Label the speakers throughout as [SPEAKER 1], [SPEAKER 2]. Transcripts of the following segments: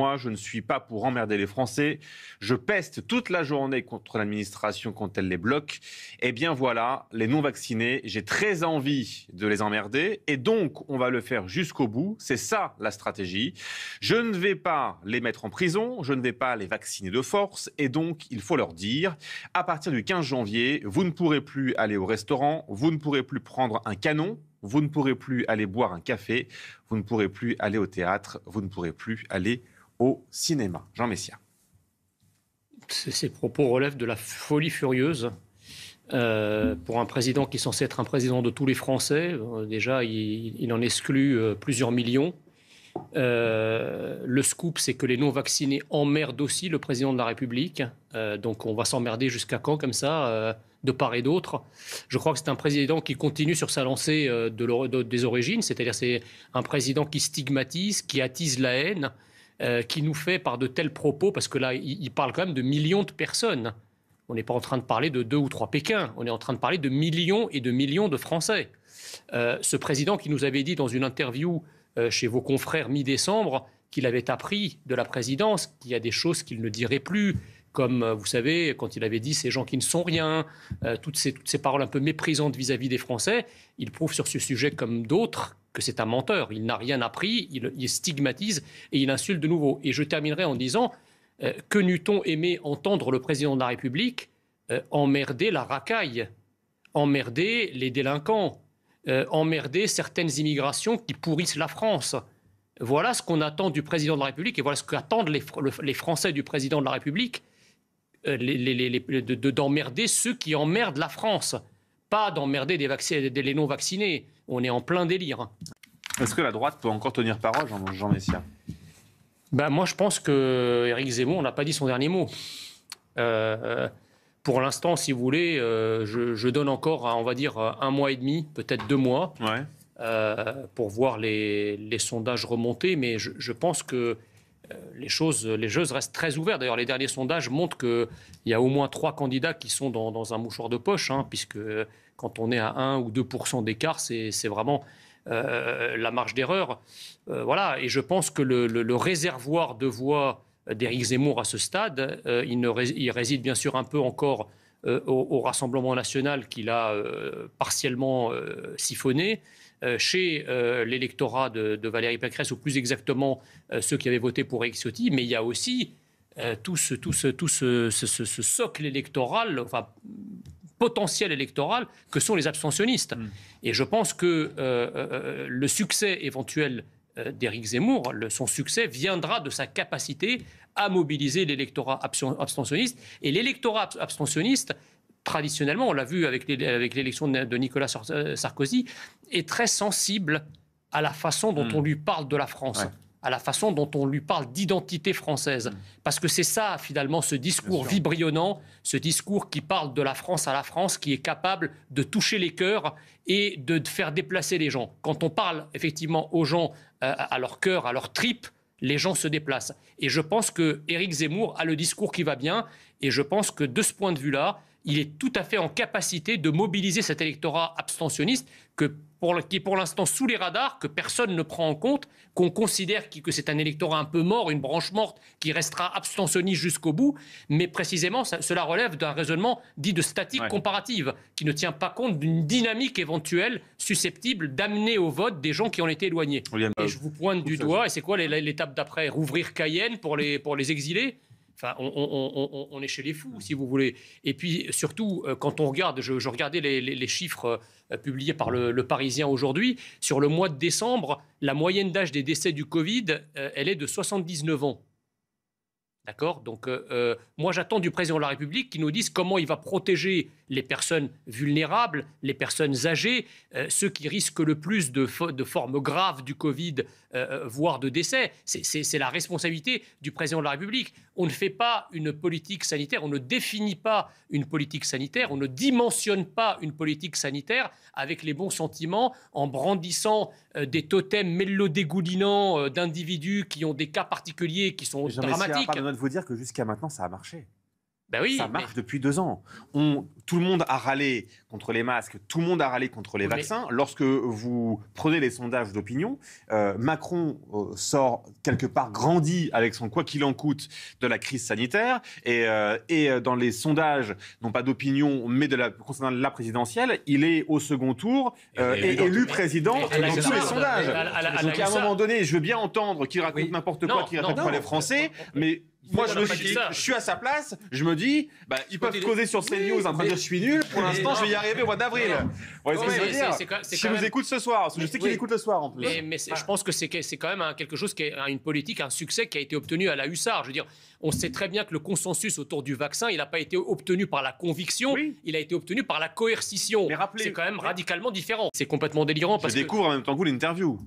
[SPEAKER 1] moi, je ne suis pas pour emmerder les Français. Je peste toute la journée contre l'administration quand elle les bloque. Eh bien voilà, les non-vaccinés, j'ai très envie de les emmerder. Et donc, on va le faire jusqu'au bout. C'est ça la stratégie. Je ne vais pas les mettre en prison, je ne vais pas les vacciner de force. Et donc, il faut leur dire, à partir du 15 janvier, vous ne pourrez plus aller au restaurant, vous ne pourrez plus prendre un canon vous ne pourrez plus aller boire un café, vous ne pourrez plus aller au théâtre, vous ne pourrez plus aller au cinéma. Jean Messia. Ces
[SPEAKER 2] propos relèvent de la folie furieuse. Euh, pour un président qui est censé être un président de tous les Français, euh, déjà, il, en exclut euh, plusieurs millions. le scoop, c'est que les non-vaccinés emmerdent aussi le président de la République. donc on va s'emmerder jusqu'à quand comme ça, de part et d'autre Je crois que c'est un président qui continue sur sa lancée des origines, c'est-à-dire c'est un président qui stigmatise, qui attise la haine, euh, qui nous fait par de tels propos, parce que là, il, parle quand même de millions de personnes. On n'est pas en train de parler de deux ou trois Pékins, on est en train de parler de millions et de millions de Français. Euh, ce président qui nous avait dit dans une interview euh, chez vos confrères mi-décembre qu'il avait appris de la présidence qu'il y a des choses qu'il ne dirait plus, comme, vous savez, quand il avait dit ces gens qui ne sont rien, toutes, ces, toutes ces paroles un peu méprisantes vis à -vis des Français, il prouve sur ce sujet comme d'autres que c'est un menteur. Il n'a rien appris, il, stigmatise et il insulte de nouveau. Et je terminerai en disant euh, que n'eût-on aimé entendre le président de la République euh, emmerder la racaille, emmerder les délinquants, euh, emmerder certaines immigrations qui pourrissent la France. Voilà ce qu'on attend du président de la République et voilà ce qu'attendent les, Français du président de la République, d'emmerder ceux qui emmerdent la France pas d'emmerder des, vaccins, des les non-vaccinés. On est en
[SPEAKER 1] plein délire. Est-ce que la droite peut encore tenir parole, Jean, Jean Messia ben,
[SPEAKER 2] Moi, je pense que Éric Zemmour n'a pas dit son dernier mot. Euh, euh, pour l'instant, si vous voulez, euh, je, donne encore, on va dire, un mois et demi, peut-être deux mois, pour voir les, sondages remonter. Mais je pense que euh, les choses, les jeux restent très ouverts. D'ailleurs, les derniers sondages montrent qu'il y a au moins trois candidats qui sont dans, un mouchoir de poche, hein, puisque euh, quand on est à 1 ou 2 d'écart, c'est vraiment euh, la marge d'erreur. voilà, et je pense que le, réservoir de voix d'Éric Zemmour à ce stade, il, réside bien sûr un peu encore euh, au, Rassemblement national qu'il a euh, partiellement euh, siphonné, chez l'électorat de, Valérie Pécresse, ou plus exactement ceux qui avaient voté pour Soti, mais il y a aussi tout, ce, ce, ce, socle électoral, enfin potentiel électoral, que sont les abstentionnistes. Mm. Et je pense que le succès éventuel euh, d'Éric Zemmour, son succès viendra de sa capacité à mobiliser l'électorat abstentionniste. Et l'électorat abstentionniste, traditionnellement, on l'a vu avec l'élection de Nicolas euh, Sarkozy, est très sensible à la façon dont hmm. on lui parle de la France. à la façon dont on lui parle d'identité française. Hmm. Parce que c'est ça, finalement, ce discours vibrionnant, ce discours qui parle de la France à la France, qui est capable de toucher les cœurs et de faire déplacer les gens. Quand on parle effectivement aux gens euh, à leur cœur, à leur tripe, les gens se déplacent. Et je pense que Éric Zemmour a le discours qui va bien. Et je pense que de ce point de vue-là, il est tout à fait en capacité de mobiliser cet électorat abstentionniste qui est pour l'instant sous les radars, que personne ne prend en compte, qu'on considère que c'est un électorat un peu mort, une branche morte, qui restera abstentionniste jusqu'au bout. Mais précisément, cela relève d'un raisonnement dit de statique comparative, qui ne tient pas compte d'une dynamique éventuelle susceptible d'amener au vote des gens qui ont été éloignés. et je vous pointe du doigt, et c'est quoi l'étape d'après Rouvrir Cayenne pour les, pour les exilés on, est chez les fous, mm. si vous voulez. Et puis, surtout, euh, quand on regarde, je, regardais les, chiffres euh, publiés par le, le Parisien aujourd'hui, sur le mois de décembre, la moyenne d'âge des décès du Covid, euh, elle est de 79 ans. D'accord Donc, euh, euh, moi, j'attends du président de la République qui nous dise comment il va protéger les personnes vulnérables, les personnes âgées, euh, ceux qui risquent le plus de, de formes graves du Covid, voire de décès. C'est la responsabilité du président de la République. On ne fait pas une politique sanitaire, on ne définit pas une politique sanitaire, on ne dimensionne pas une politique sanitaire avec les bons sentiments, en brandissant des totems mélodégoulinants d'individus qui ont des cas particuliers qui
[SPEAKER 1] sont dramatiques vous dire que jusqu'à maintenant, ça a marché. Ben oui, ça marche depuis deux ans. On, tout le monde a râlé contre les masques, tout le monde a râlé contre les vaccins. Lorsque vous prenez les sondages d'opinion, Macron sort quelque part grandi avec son quoi qu'il en coûte de la crise sanitaire. Et, et dans les sondages, non pas d'opinion, mais de la, concernant la présidentielle, il est au second tour et, élu président dans tous les sondages. donc à un moment donné, je veux bien entendre qu'il raconte n'importe quoi, qu'il raconte pour les Français, mais moi, je, suis, je suis à sa place, je me dis, bah, ils peuvent causer sur CNews en train de dire je suis nul, pour l'instant, je vais y arriver au mois d'avril. Ouais, ce que je veux dire. Si nous écoute ce soir, je sais qu'il écoute le soir en plus.
[SPEAKER 2] Mais je ah. pense que c'est quand même hein, quelque chose qui est une politique, un succès qui a été obtenu à la hussard. Je veux dire, on sait très bien que le consensus autour du vaccin, il n'a pas été obtenu par la conviction, il a été obtenu par la coercition. C'est quand même radicalement différent. C'est complètement délirant. Je découvre en même temps que l'interview.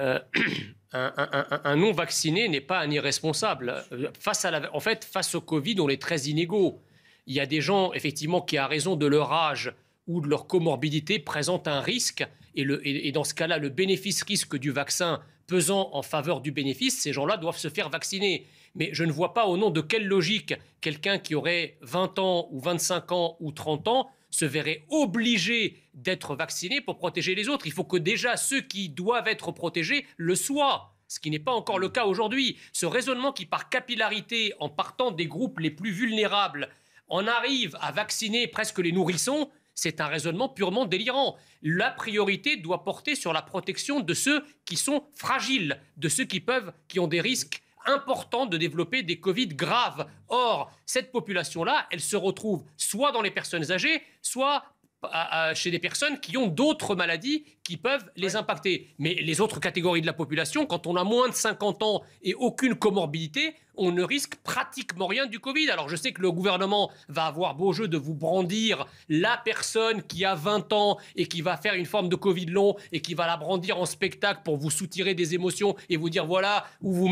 [SPEAKER 2] Euh... un, non-vacciné n'est pas un irresponsable. Face en fait, face au Covid, on est très inégaux. Il y a des gens, effectivement, qui, à raison de leur âge ou de leur comorbidité, présentent un risque. et dans ce cas-là, le bénéfice-risque du vaccin pesant en faveur du bénéfice, ces gens-là doivent se faire vacciner. Mais je ne vois pas au nom de quelle logique quelqu'un qui aurait 20 ans ou 25 ans ou 30 ans se verraient obligés d'être vaccinés pour protéger les autres. Il faut que déjà ceux qui doivent être protégés le soient ce qui n'est pas encore le cas aujourd'hui. Ce raisonnement qui, par capillarité, en partant des groupes les plus vulnérables, en arrive à vacciner presque les nourrissons, c'est un raisonnement purement délirant. La priorité doit porter sur la protection de ceux qui sont fragiles, de ceux qui peuvent, qui ont des risques important de développer des Covid graves. Or, cette population-là, elle se retrouve soit dans les personnes âgées, soit euh, euh, chez des personnes qui ont d'autres maladies qui peuvent les impacter. Mais les autres catégories de la population, quand on a moins de 50 ans et aucune comorbidité, on ne risque pratiquement rien du Covid. Alors je sais que le gouvernement va avoir beau jeu de vous brandir la personne qui a 20 ans et qui va faire une forme de Covid long et qui va la brandir en spectacle pour vous soutirer des émotions et vous dire voilà où,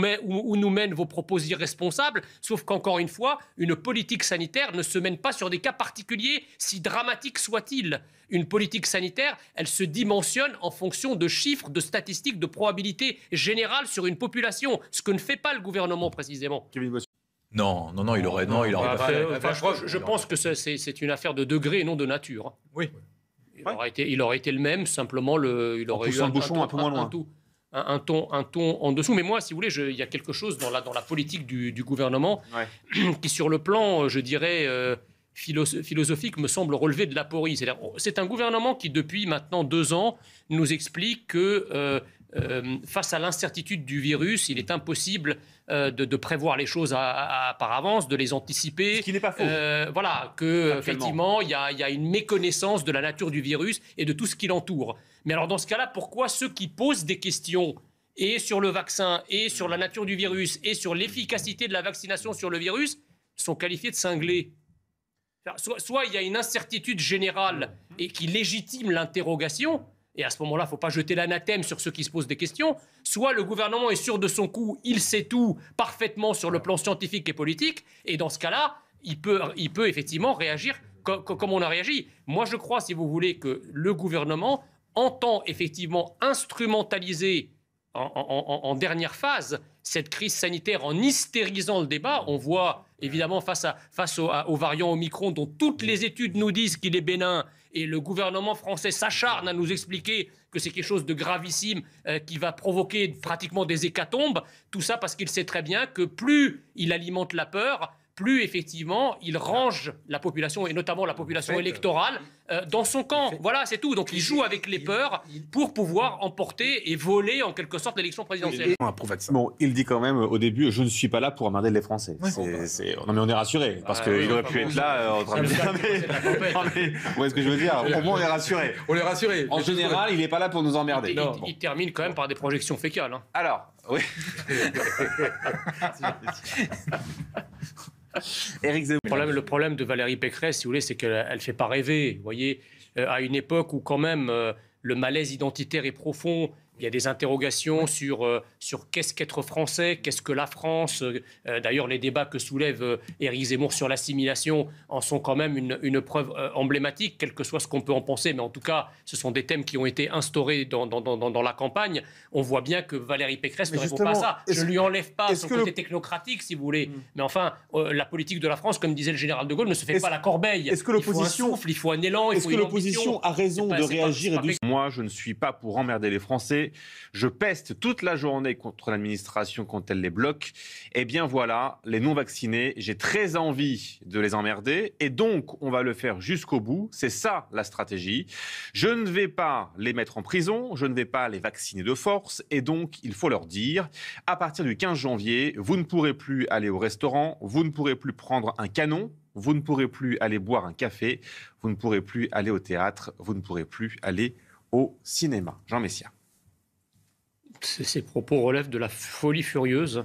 [SPEAKER 2] nous mènent vos propos irresponsables. Sauf qu'encore une fois, une politique sanitaire ne se mène pas sur des cas particuliers, si dramatiques soient-ils. Une politique sanitaire, elle se dimensionne en fonction de chiffres, de statistiques, de probabilités générales sur une population, ce que ne fait pas le gouvernement précisément. Non, non, non, il aurait. Non, il aurait bah, pas bah, bah, je, pense que c'est une affaire de degré et non de nature. Hein. Oui. Il, aurait été, il aurait été le même, simplement le, il aurait eu un, bouchon un, peu moins loin. Un, ton, un ton en dessous. Mais moi, si vous voulez, il y a quelque chose dans la, dans la politique du, gouvernement qui, sur le plan, euh, je dirais, euh, philosophique, me semble relever de l'aporie. C'est un gouvernement qui, depuis maintenant deux ans, nous explique que. Euh, euh, face à l'incertitude du virus, il est impossible euh, de, prévoir les choses à, par avance, de les anticiper. Ce qui n'est pas faux. Euh, voilà, qu'effectivement, il y, a, une méconnaissance de la nature du virus et de tout ce qui l'entoure. Mais alors dans ce cas-là, pourquoi ceux qui posent des questions et sur le vaccin, et sur la nature du virus, et sur l'efficacité de la vaccination sur le virus, sont qualifiés de cinglés soit il y a une incertitude générale et qui légitime l'interrogation, et à ce moment-là, il ne faut pas jeter l'anathème sur ceux qui se posent des questions, soit le gouvernement est sûr de son coup, il sait tout parfaitement sur le plan scientifique et politique, et dans ce cas-là, il peut, il peut effectivement réagir comme on a réagi. Moi, je crois, si vous voulez, que le gouvernement entend effectivement instrumentaliser en, dernière phase cette crise sanitaire en hystérisant le débat. On voit évidemment face, à, face au, aux variants Omicron dont toutes les études nous disent qu'il est bénin et le gouvernement français s'acharne à nous expliquer que c'est quelque chose de gravissime euh, qui va provoquer pratiquement des hécatombes. Tout ça parce qu'il sait très bien que plus il alimente la peur, plus effectivement il range la population et notamment la population électorale euh, euh, dans son camp. voilà, c'est tout. Donc il joue avec les peurs pour pouvoir emporter et voler en quelque sorte l'élection présidentielle.
[SPEAKER 1] Bon, il dit quand même au début je ne suis pas là pour emmerder les Français. Non mais on est rassuré ah parce qu'il aurait pu être là euh, en train de Vous voyez ce que je veux dire Au moins on est rassuré. On est rassuré. En général, il n'est pas là pour nous emmerder.
[SPEAKER 2] Il, termine quand même par des projections fécales. Hein. Alors, oui. le problème, de Valérie Pécresse, si vous voulez, c'est qu'elle ne fait pas rêver. Vous voyez, euh, à une époque où quand même euh, le malaise identitaire est profond, il y a des interrogations sur, euh, sur qu'est-ce qu'être français, qu'est-ce que la France. Euh, euh, d'ailleurs, les débats que soulève Éric Zemmour sur l'assimilation en sont quand même une, preuve emblématique, quel que soit ce qu'on peut en penser. Mais en tout cas, ce sont des thèmes qui ont été instaurés dans, dans, la campagne. On voit bien que Valérie Pécresse ne répond pas à ça. Je ne lui enlève pas son côté technocratique, si vous voulez. Hmm. Mais enfin, la politique de la France, comme disait le général de Gaulle, ne se fait pas la corbeille. Est-ce que l'opposition. Il faut un il faut élan. Est-ce que l'opposition a raison de réagir et de...
[SPEAKER 1] Moi, je ne suis pas pour emmerder les Français je peste toute la journée contre l'administration quand elle les bloque. Eh bien voilà, les non-vaccinés, j'ai très envie de les emmerder. Et donc, on va le faire jusqu'au bout. C'est ça la stratégie. Je ne vais pas les mettre en prison, je ne vais pas les vacciner de force. Et donc, il faut leur dire, à partir du 15 janvier, vous ne pourrez plus aller au restaurant, vous ne pourrez plus prendre un canon vous ne pourrez plus aller boire un café, vous ne pourrez plus aller au théâtre, vous ne pourrez plus aller au cinéma. Jean Messia ces propos relèvent de la folie furieuse.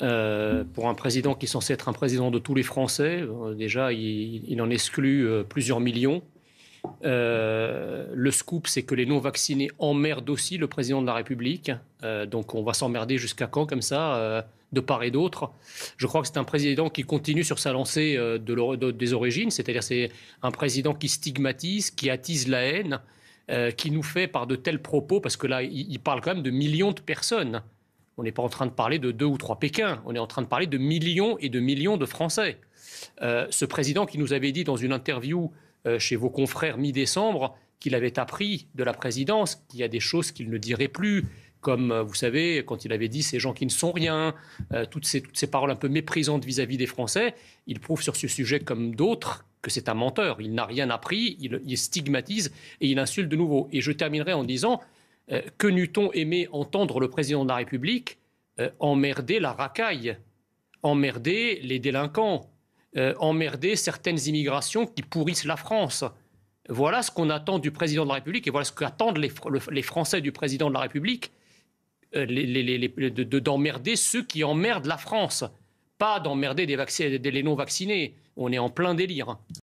[SPEAKER 1] Euh,
[SPEAKER 2] pour un président qui est censé être un président de tous les Français, euh, déjà il, en exclut euh, plusieurs millions. le scoop, c'est que les non-vaccinés emmerdent aussi le président de la République. donc on va s'emmerder jusqu'à quand comme ça, de part et d'autre Je crois que c'est un président qui continue sur sa lancée des origines, c'est-à-dire c'est un président qui stigmatise, qui attise la haine, euh, qui nous fait par de tels propos, parce que là, il, parle quand même de millions de personnes. On n'est pas en train de parler de deux ou trois Pékins, on est en train de parler de millions et de millions de Français. Euh, ce président qui nous avait dit dans une interview euh, chez vos confrères mi-décembre qu'il avait appris de la présidence qu'il y a des choses qu'il ne dirait plus, comme, vous savez, quand il avait dit ces gens qui ne sont rien, toutes, ces, toutes, ces, paroles un peu méprisantes vis à -vis des Français, il prouve sur ce sujet comme d'autres que c'est un menteur. Il n'a rien appris, il, stigmatise et il insulte de nouveau. Et je terminerai en disant euh, que n'eût-on aimé entendre le président de la République euh, emmerder la racaille, emmerder les délinquants, euh, emmerder certaines immigrations qui pourrissent la France. Voilà ce qu'on attend du président de la République et voilà ce qu'attendent les, Français du président de la République, d'emmerder ceux qui emmerdent la France, pas d'emmerder les non-vaccinés on est en plein délire.